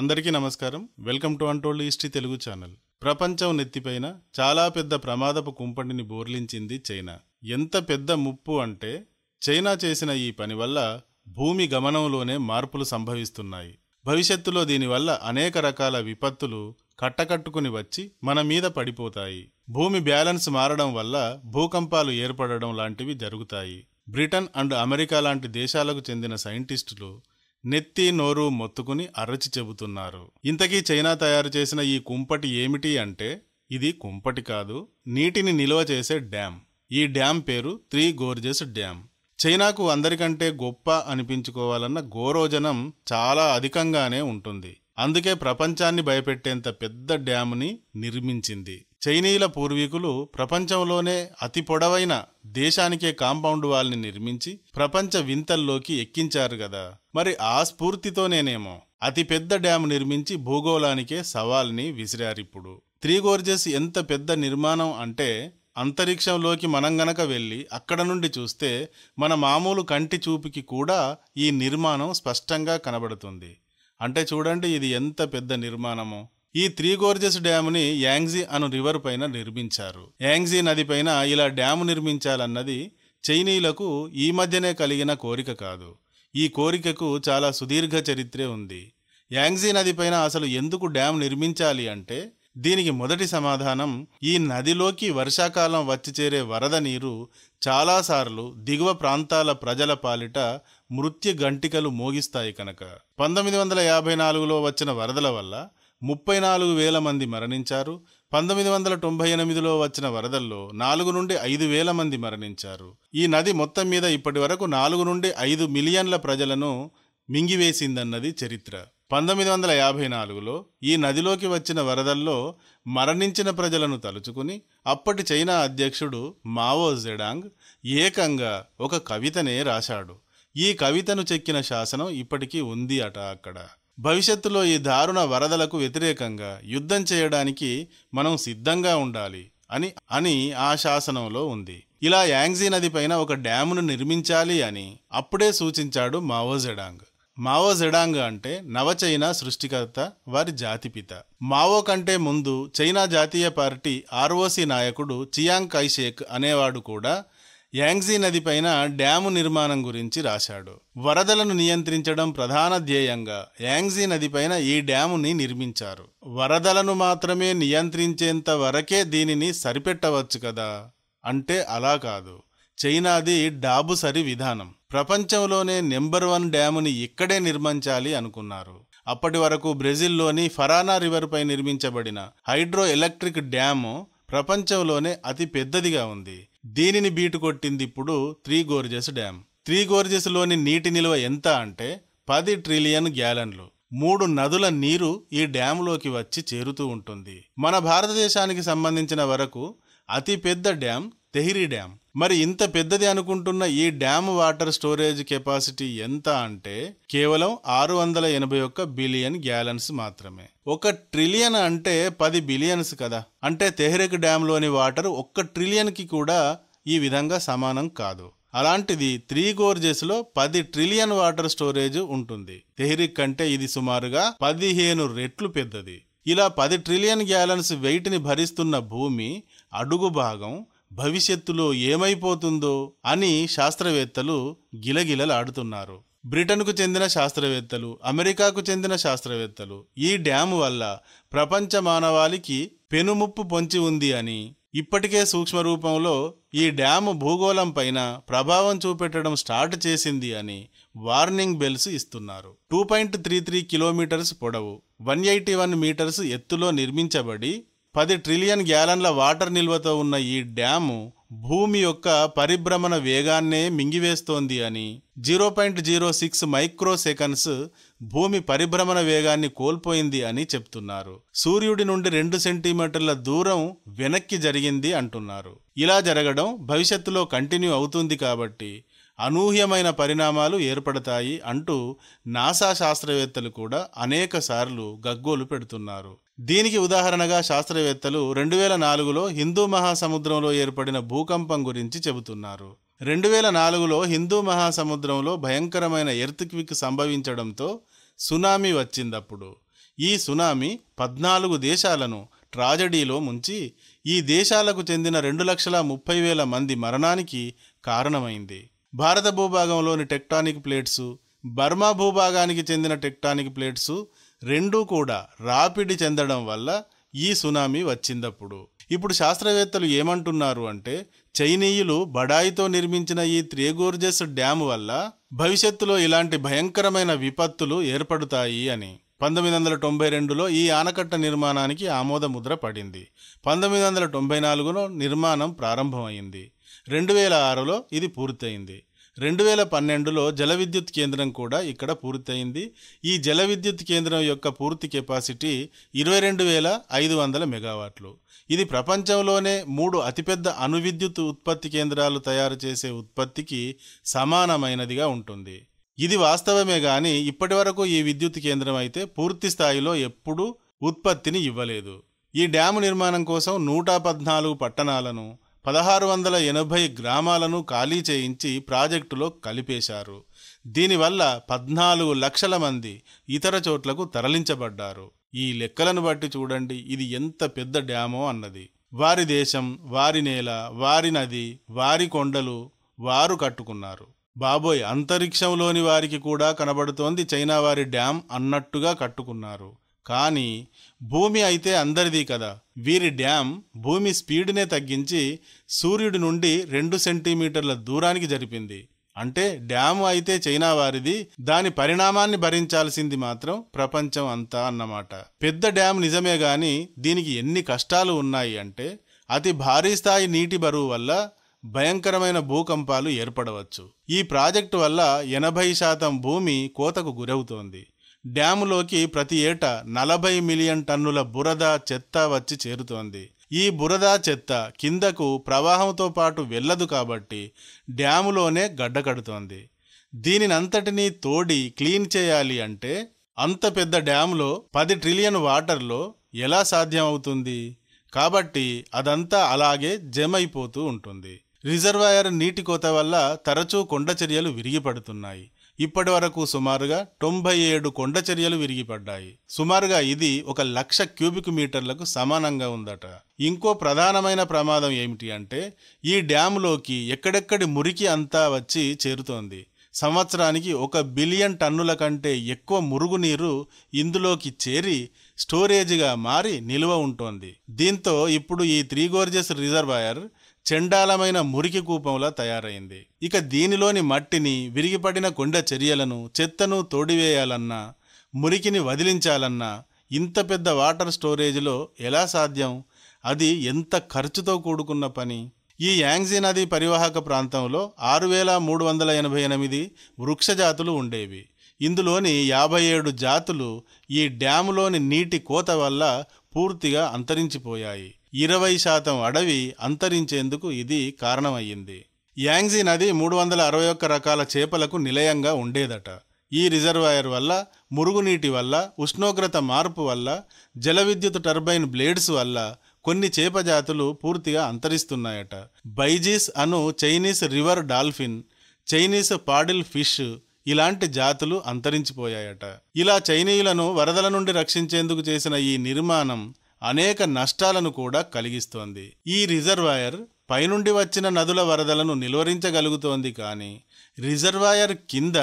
అందరికీ నమస్కారం welcome to untold history Telugu channel ప్రపంచం నెత్తిపైన చాలా పెద్ద ప్రమాదపు కుంపటిని బోర్లించింది చైనా ఎంత పెద్ద ముప్పు అంటే చైనా చేసిన ఈ పని వల్ల భూమి గమనంలోనే మార్పులు సంభవిస్తున్నాయి భవిష్యత్తులో దీనివల్ల అనేక రకాల విపత్తులు కట్టకట్టుకుని వచ్చి మన మీద పడిపోతాయి భూమి బ్యాలెన్స్ మారడం వల్ల భూకంపాలు ఏర్పడడం లాంటివి జరుగుతాయి బ్రిటన్ అండ్ అమెరికా లాంటి దేశాలకు చెందిన సైంటిస్టులు నెత్తి నోరు మొత్తుకుని అరచి చెబుతున్నారు ఇంతకీ చైనా తయారు చేసిన ఈ కుంపటి ఏమిటి అంటే ఇది కుంపటి కాదు నీటిని నిల్వ చేసే డ్యామ్ ఈ డ్యామ్ పేరు త్రీ గోర్జెస్ డ్యామ్ చైనాకు అందరికంటే గొప్ప అనిపించుకోవాలన్న గోరోజనం చాలా అధికంగానే ఉంటుంది అందుకే ప్రపంచాన్ని భయపెట్టేంత పెద్ద డ్యామ్ని నిర్మించింది చైనీయుల పూర్వీకులు ప్రపంచంలోనే అతి పొడవైన దేశానికే కాంపౌండ్ వాల్ని నిర్మించి ప్రపంచ వింతల్లోకి ఎక్కించారు గదా మరి ఆ స్ఫూర్తితోనేనేమో అతి పెద్ద డ్యాం నిర్మించి భూగోళానికే సవాల్ని విసిరారిప్పుడు త్రీగోర్జెస్ ఎంత పెద్ద నిర్మాణం అంటే అంతరిక్షంలోకి మనం గనక వెళ్ళి అక్కడ నుండి చూస్తే మన మామూలు కంటి చూపుకి కూడా ఈ నిర్మాణం స్పష్టంగా కనబడుతుంది అంటే చూడండి ఇది ఎంత పెద్ద నిర్మాణమో ఈ త్రీ డ్యాముని యాంగ్జీ అను రివర్ పైన నిర్మించారు యాంగ్జీ నది పైన ఇలా డ్యాము నిర్మించాలన్నది చైనీయులకు ఈ మధ్యనే కలిగిన కోరిక కాదు ఈ కోరికకు చాలా సుదీర్ఘ చరిత్రే ఉంది యాంగ్జీ నది పైన అసలు ఎందుకు డ్యాం నిర్మించాలి అంటే దీనికి మొదటి సమాధానం ఈ నదిలోకి వర్షాకాలం వచ్చి చేరే వరద నీరు చాలాసార్లు దిగువ ప్రాంతాల ప్రజల పాలిట మృత్యు గంటికలు మోగిస్తాయి కనుక పంతొమ్మిది వందల యాభై నాలుగులో వచ్చిన వరదల వల్ల ముప్పై నాలుగు వేల మంది మరణించారు పంతొమ్మిది వందల తొంభై ఎనిమిదిలో వచ్చిన వరదల్లో నాలుగు నుండి ఐదు వేల మంది మరణించారు ఈ నది మొత్తం మీద ఇప్పటి వరకు నాలుగు నుండి ఐదు మిలియన్ల ప్రజలను మింగివేసిందన్నది చరిత్ర పంతొమ్మిది వందల యాభై నాలుగులో ఈ నదిలోకి వచ్చిన వరదల్లో మరణించిన ప్రజలను తలుచుకుని అప్పటి చైనా అధ్యక్షుడు మావో జెడాంగ్ ఏకంగా ఒక కవితనే రాశాడు ఈ కవితను చెక్కిన శాసనం ఇప్పటికీ ఉంది అట అక్కడ భవిష్యత్తులో ఈ దారుణ వరదలకు వ్యతిరేకంగా యుద్ధం చేయడానికి మనం సిద్ధంగా ఉండాలి అని అని ఆ శాసనంలో ఉంది ఇలా యాంగ్జీ నది పైన ఒక డ్యామును నిర్మించాలి అని అప్పుడే సూచించాడు మావోజెడాంగ్ మావోజెడాంగ్ మావో జెడాంగ్ అంటే నవ చైనా సృష్టికర్త వారి జాతిపిత మావో కంటే ముందు చైనా జాతీయ పార్టీ ఆర్ఓసి నాయకుడు చియాంగ్ కైషేక్ అనేవాడు కూడా యాంగ్జీ నది పైన డ్యాము నిర్మాణం గురించి రాశాడు వరదలను నియంత్రించడం ప్రధాన ధ్యేయంగా యాంగ్జీ నదిపైన ఈ డ్యాముని నిర్మించారు వరదలను మాత్రమే నియంత్రించేంత వరకే దీనిని సరిపెట్టవచ్చు కదా అంటే అలా కాదు చైనాది డాబుసరి విధానం ప్రపంచంలోనే నెంబర్ వన్ డ్యాముని ఇక్కడే నిర్మించాలి అనుకున్నారు అప్పటి వరకు బ్రెజిల్లోని ఫరానా రివర్పై నిర్మించబడిన హైడ్రో ఎలక్ట్రిక్ డ్యాము ప్రపంచంలోనే అతి పెద్దదిగా ఉంది దీనిని బీటు కొట్టింది ఇప్పుడు త్రీ గోర్జెస్ డ్యామ్ త్రీ గోర్జెస్లోని నీటి నిల్వ ఎంత అంటే పది ట్రిలియన్ గ్యాలన్లు మూడు నదుల నీరు ఈ డ్యాంలోకి వచ్చి చేరుతూ ఉంటుంది మన భారతదేశానికి సంబంధించిన వరకు అతిపెద్ద డ్యాం తెహిరీ డ్యాం మరి ఇంత పెద్దది అనుకుంటున్న ఈ డ్యామ్ వాటర్ స్టోరేజ్ కెపాసిటీ ఎంత అంటే కేవలం ఆరు వందల ఎనభై ఒక్క బిలియన్ గ్యాలన్స్ మాత్రమే ఒక ట్రిలియన్ అంటే పది బిలియన్స్ కదా అంటే డ్యామ్ లోని వాటర్ ఒక్క ట్రిలియన్కి కూడా ఈ విధంగా సమానం కాదు అలాంటిది త్రీ గోర్జెస్లో పది ట్రిలియన్ వాటర్ స్టోరేజ్ ఉంటుంది తెహ్రిక్ కంటే ఇది సుమారుగా పదిహేను రెట్లు పెద్దది ఇలా పది ట్రిలియన్ గ్యాలన్స్ వెయిట్ని భరిస్తున్న భూమి అడుగు భాగం భవిష్యత్తులో ఏమైపోతుందో అని శాస్త్రవేత్తలు గిలగిలలాడుతున్నారు బ్రిటన్కు చెందిన శాస్త్రవేత్తలు అమెరికాకు చెందిన శాస్త్రవేత్తలు ఈ డ్యాము వల్ల ప్రపంచ మానవాళికి పెనుముప్పు పొంచి ఉంది అని ఇప్పటికే సూక్ష్మ రూపంలో ఈ డ్యాము భూగోళం పైన ప్రభావం చూపెట్టడం స్టార్ట్ చేసింది అని వార్నింగ్ బెల్స్ ఇస్తున్నారు two point three three kilometres పొడవు వన్ ఎయిటీ వన్ మీటర్స్ ఎత్తులో నిర్మించబడి పది ట్రిలియన్ గ్యాలన్ల వాటర్ నిల్వతో ఉన్న ఈ డ్యాము భూమి యొక్క పరిభ్రమణ వేగాన్నే మింగివేస్తోంది అని zero point zero six microseconds భూమి పరిభ్రమణ వేగాన్ని కోల్పోయింది అని చెప్తున్నారు సూర్యుడి నుండి రెండు సెంటీమీటర్ల దూరం వెనక్కి జరిగింది అంటున్నారు ఇలా జరగడం భవిష్యత్తులో కంటిన్యూ అవుతుంది కాబట్టి అనూహ్యమైన పరిణామాలు ఏర్పడతాయి అంటూ నాసా శాస్త్రవేత్తలు కూడా అనేకసార్లు గగ్గోలు పెడుతున్నారు దీనికి ఉదాహరణగా శాస్త్రవేత్తలు రెండు వేల నాలుగులో హిందూ మహాసముద్రంలో ఏర్పడిన భూకంపం గురించి చెబుతున్నారు రెండు వేల నాలుగులో హిందూ మహాసముద్రంలో భయంకరమైన ఎర్త్క్విక్ సంభవించడంతో సునామీ వచ్చిందప్పుడు ఈ సునామీ పద్నాలుగు దేశాలను ట్రాజడీలో ముంచి ఈ దేశాలకు చెందిన రెండు లక్షల ముప్పై వేల మంది మరణానికి కారణమైంది భారత భూభాగంలోని టెక్టానిక్ ప్లేట్సు బర్మా భూభాగానికి చెందిన టెక్టానిక్ ప్లేట్సు రెండూ కూడా రాపిడి చెందడం వల్ల ఈ సునామీ వచ్చిందప్పుడు ఇప్పుడు శాస్త్రవేత్తలు ఏమంటున్నారు అంటే చైనీయులు బడాయితో నిర్మించిన ఈ త్రేగోర్జెస్ డ్యామ్ వల్ల భవిష్యత్తులో ఇలాంటి భయంకరమైన విపత్తులు ఏర్పడతాయి అని పంతొమ్మిది వందల తొంభై రెండులో ఈ ఆనకట్ట నిర్మాణానికి ఆమోదముద్ర పడింది పంతొమ్మిది వందల తొంభై నాలుగులో నిర్మాణం ప్రారంభమైంది రెండు వేల ఆరులో ఇది పూర్తయింది రెండు వేల పన్నెండులో జల విద్యుత్ కేంద్రం కూడా ఇక్కడ పూర్తయింది ఈ జల విద్యుత్ కేంద్రం యొక్క పూర్తి కెపాసిటీ ఇరవై రెండు వేల ఐదు వందల మెగావాట్లు ఇది ప్రపంచంలోనే మూడు అతిపెద్ద అణు విద్యుత్ ఉత్పత్తి కేంద్రాలు తయారు చేసే ఉత్పత్తికి సమానమైనదిగా ఉంటుంది ఇది వాస్తవమే కానీ ఇప్పటి వరకు ఈ విద్యుత్ కేంద్రం అయితే పూర్తి స్థాయిలో ఎప్పుడూ ఉత్పత్తిని ఇవ్వలేదు ఈ డ్యాము నిర్మాణం కోసం నూట పద్నాలుగు పట్టణాలను పదహారు వందల ఎనభై గ్రామాలను ఖాళీ చేయించి ప్రాజెక్టులో కలిపేశారు దీనివల్ల పద్నాలుగు లక్షల మంది ఇతర చోట్లకు తరలించబడ్డారు ఈ లెక్కలను బట్టి చూడండి ఇది ఎంత పెద్ద డ్యామో అన్నది వారి దేశం వారి నేల వారి నది వారి కొండలు వారు కట్టుకున్నారు బాబోయ్ అంతరిక్షంలోని వారికి కూడా కనబడుతోంది చైనా వారి డ్యామ్ అన్నట్టుగా కట్టుకున్నారు కానీ భూమి అయితే అందరిది కదా వీరి డ్యామ్ భూమి స్పీడ్నే తగ్గించి సూర్యుడి నుండి రెండు సెంటీమీటర్ల దూరానికి జరిపింది అంటే డ్యాము అయితే చైనా వారిది దాని పరిణామాన్ని భరించాల్సింది మాత్రం ప్రపంచం అంతా అన్నమాట పెద్ద డ్యామ్ నిజమే గాని దీనికి ఎన్ని కష్టాలు ఉన్నాయి అంటే అతి భారీ స్థాయి నీటి బరువు వల్ల భయంకరమైన భూకంపాలు ఏర్పడవచ్చు ఈ ప్రాజెక్టు వల్ల ఎనభై శాతం భూమి కోతకు గురవుతోంది డ్యాములోకి ప్రతి ఏటా నలభై మిలియన్ టన్నుల బురద చెత్త వచ్చి చేరుతోంది ఈ బురద చెత్త కిందకు ప్రవాహంతో పాటు వెళ్ళదు కాబట్టి డ్యాములోనే గడ్డకడుతోంది దీనినంతటినీ తోడి క్లీన్ చేయాలి అంటే అంత పెద్ద డ్యాములో పది ట్రిలియన్ వాటర్లో ఎలా సాధ్యమవుతుంది కాబట్టి అదంతా అలాగే జమైపోతూ ఉంటుంది రిజర్వాయర్ నీటి కోత వల్ల తరచూ కొండ చర్యలు విరిగిపడుతున్నాయి ఇప్పటి వరకు సుమారుగా తొంభై ఏడు కొండ చర్యలు విరిగిపడ్డాయి సుమారుగా ఇది ఒక లక్ష క్యూబిక్ మీటర్లకు సమానంగా ఉందట ఇంకో ప్రధానమైన ప్రమాదం ఏమిటి అంటే ఈ డ్యాంలోకి ఎక్కడెక్కడి మురికి అంతా వచ్చి చేరుతోంది సంవత్సరానికి ఒక బిలియన్ టన్నుల కంటే ఎక్కువ మురుగునీరు ఇందులోకి చేరి స్టోరేజ్గా మారి నిల్వ ఉంటోంది దీంతో ఇప్పుడు ఈ త్రీ గోర్జెస్ రిజర్వాయర్ చెండాలమైన మురికి కూపంలా తయారైంది ఇక దీనిలోని మట్టిని విరిగిపడిన కొండ చర్యలను చెత్తను తోడివేయాలన్నా మురికిని వదిలించాలన్నా ఇంత పెద్ద వాటర్ స్టోరేజ్లో ఎలా సాధ్యం అది ఎంత ఖర్చుతో కూడుకున్న పని ఈ యాంగ్జీ నది పరివాహక ప్రాంతంలో ఆరు వేల మూడు వందల ఎనభై ఎనిమిది వృక్షజాతులు ఉండేవి ఇందులోని యాభై ఏడు జాతులు ఈ డ్యాములోని నీటి కోత వల్ల పూర్తిగా అంతరించిపోయాయి ఇరవై శాతం అడవి అంతరించేందుకు ఇది కారణమయ్యింది యాంగ్జీ నది మూడు వందల అరవై ఒక్క రకాల చేపలకు నిలయంగా ఉండేదట ఈ రిజర్వాయర్ వల్ల మురుగునీటి వల్ల ఉష్ణోగ్రత మార్పు వల్ల జలవిద్యుత్ టర్బైన్ బ్లేడ్స్ వల్ల కొన్ని చేప జాతులు పూర్తిగా అంతరిస్తున్నాయట బైజీస్ అను Chinese river dolphin Chinese paddle fish ఇలాంటి జాతులు అంతరించిపోయాయట ఇలా చైనీయులను వరదల నుండి రక్షించేందుకు చేసిన ఈ నిర్మాణం అనేక నష్టాలను కూడా కలిగిస్తోంది ఈ రిజర్వాయర్ పైనుండి వచ్చిన నదుల వరదలను నిలువరించగలుగుతోంది కానీ రిజర్వాయర్ కింద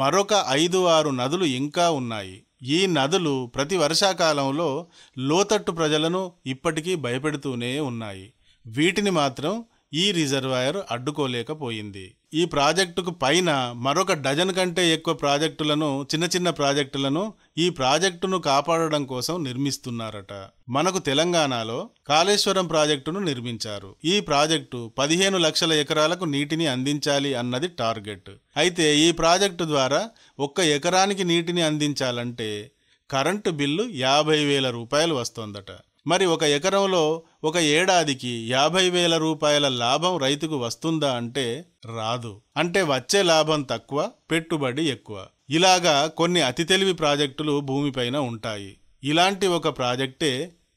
మరొక ఐదు ఆరు నదులు ఇంకా ఉన్నాయి ఈ నదులు ప్రతి వర్షాకాలంలో లోతట్టు ప్రజలను ఇప్పటికీ భయపెడుతూనే ఉన్నాయి వీటిని మాత్రం ఈ రిజర్వాయర్ అడ్డుకోలేకపోయింది ఈ ప్రాజెక్టుకు పైన మరొక డజన్ కంటే ఎక్కువ ప్రాజెక్టులను చిన్న చిన్న ప్రాజెక్టులను ఈ ప్రాజెక్టును కాపాడడం కోసం నిర్మిస్తున్నారట మనకు తెలంగాణలో కాళేశ్వరం ప్రాజెక్టును నిర్మించారు ఈ ప్రాజెక్టు పదిహేను లక్షల ఎకరాలకు నీటిని అందించాలి అన్నది టార్గెట్ అయితే ఈ ప్రాజెక్టు ద్వారా ఒక్క ఎకరానికి నీటిని అందించాలంటే కరెంటు బిల్లు యాభై వేల రూపాయలు వస్తోందట మరి ఒక ఎకరంలో ఒక ఏడాదికి యాభై వేల రూపాయల లాభం రైతుకు వస్తుందా అంటే రాదు అంటే వచ్చే లాభం తక్కువ పెట్టుబడి ఎక్కువ ఇలాగా కొన్ని అతి తెలివి ప్రాజెక్టులు భూమిపైన ఉంటాయి ఇలాంటి ఒక ప్రాజెక్టే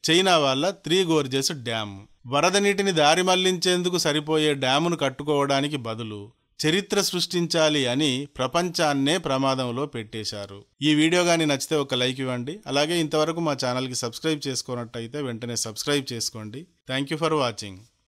చైనా వాళ్ళ త్రీ గోర్జెస్ డ్యామ్ వరద నీటిని దారి మళ్లించేందుకు సరిపోయే డ్యామును కట్టుకోవడానికి బదులు చరిత్ర సృష్టించాలి అని ప్రపంచాన్నే ప్రమాదంలో పెట్టేశారు ఈ వీడియో కానీ నచ్చితే ఒక లైక్ ఇవ్వండి అలాగే ఇంతవరకు మా ఛానల్కి సబ్స్క్రైబ్ చేసుకున్నట్టయితే వెంటనే సబ్స్క్రైబ్ చేసుకోండి థ్యాంక్ ఫర్ వాచింగ్